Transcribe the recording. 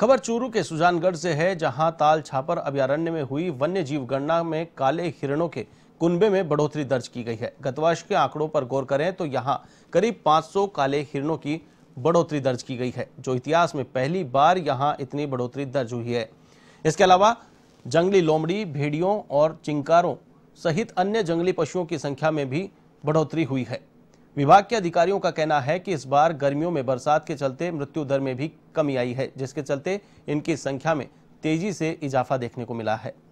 खबर चूरू के सुजानगढ़ से है जहां ताल छापर अभ्यारण्य में हुई वन्य जीव गणना में काले हिरणों के कुंबे में बढ़ोतरी दर्ज की गई है गत वर्ष के आंकड़ों पर गौर करें तो यहां करीब 500 काले हिरणों की बढ़ोतरी दर्ज की गई है जो इतिहास में पहली बार यहां इतनी बढ़ोतरी दर्ज हुई है इसके अलावा जंगली लोमड़ी भेड़ियों और चिंकारों सहित अन्य जंगली पशुओं की संख्या में भी बढ़ोतरी हुई है विभाग के अधिकारियों का कहना है कि इस बार गर्मियों में बरसात के चलते मृत्यु दर में भी कमी आई है जिसके चलते इनकी संख्या में तेजी से इजाफा देखने को मिला है